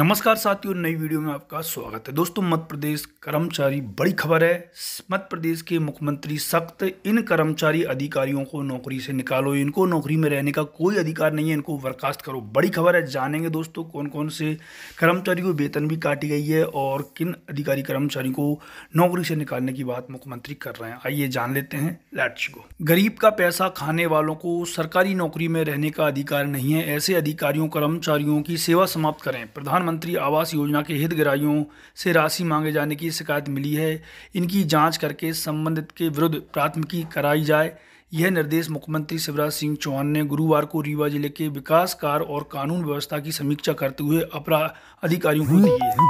नमस्कार साथियों नई वीडियो में आपका स्वागत है दोस्तों मध्य प्रदेश कर्मचारी बड़ी खबर है मध्य प्रदेश के मुख्यमंत्री सख्त इन कर्मचारी अधिकारियों को नौकरी से निकालो इनको नौकरी में रहने का कोई अधिकार नहीं है इनको बर्खास्त करो बड़ी खबर है जानेंगे दोस्तों कौन कौन से कर्मचारी को वेतन भी काटी गई है और किन अधिकारी कर्मचारी को नौकरी से निकालने की बात मुख्यमंत्री कर रहे हैं आइए जान लेते हैं लैट्स को गरीब का पैसा खाने वालों को सरकारी नौकरी में रहने का अधिकार नहीं है ऐसे अधिकारियों कर्मचारियों की सेवा समाप्त करें प्रधान प्रधानमंत्री आवास योजना के हितग्राहियों से राशि मांगे जाने की शिकायत मिली है इनकी जांच करके संबंधित के विरुद्ध प्राथमिकी कराई जाए यह निर्देश मुख्यमंत्री शिवराज सिंह चौहान ने गुरुवार को रीवा जिले के विकास कार्य और कानून व्यवस्था की समीक्षा करते हुए अपरा अधिकारियों को दिए हैं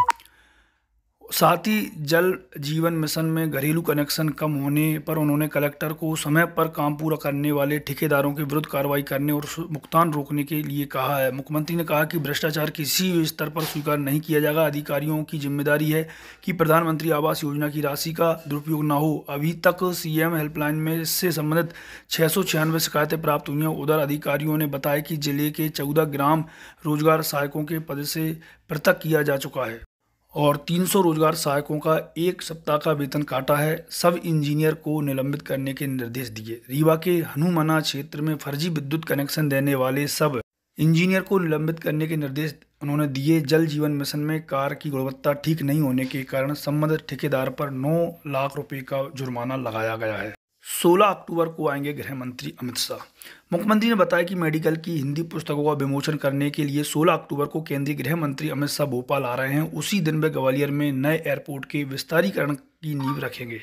साथ ही जल जीवन मिशन में घरेलू कनेक्शन कम होने पर उन्होंने कलेक्टर को समय पर काम पूरा करने वाले ठेकेदारों के विरुद्ध कार्रवाई करने और भुगतान रोकने के लिए कहा है मुख्यमंत्री ने कहा कि भ्रष्टाचार किसी स्तर पर स्वीकार नहीं किया जाएगा अधिकारियों की जिम्मेदारी है कि प्रधानमंत्री आवास योजना की राशि का दुरुपयोग न हो अभी तक सीएम हेल्पलाइन में इससे संबंधित छः शिकायतें प्राप्त हुई हैं उधर अधिकारियों ने बताया कि जिले के चौदह ग्राम रोजगार सहायकों के पद से पृथक किया जा चुका है और 300 रोजगार सहायकों का एक सप्ताह का वेतन काटा है सब इंजीनियर को निलंबित करने के निर्देश दिए रीवा के हनुमाना क्षेत्र में फर्जी विद्युत कनेक्शन देने वाले सब इंजीनियर को निलंबित करने के निर्देश उन्होंने दिए जल जीवन मिशन में कार की गुणवत्ता ठीक नहीं होने के कारण संबंधित ठेकेदार पर 9 लाख रुपए का जुर्माना लगाया गया है 16 अक्टूबर को आएंगे गृह मंत्री अमित शाह मुख्यमंत्री ने बताया कि मेडिकल की हिंदी पुस्तकों का विमोचन करने के लिए 16 अक्टूबर को केंद्रीय गृह मंत्री अमित शाह भोपाल आ रहे हैं उसी दिन वे ग्वालियर में नए एयरपोर्ट के विस्तारीकरण की नींव रखेंगे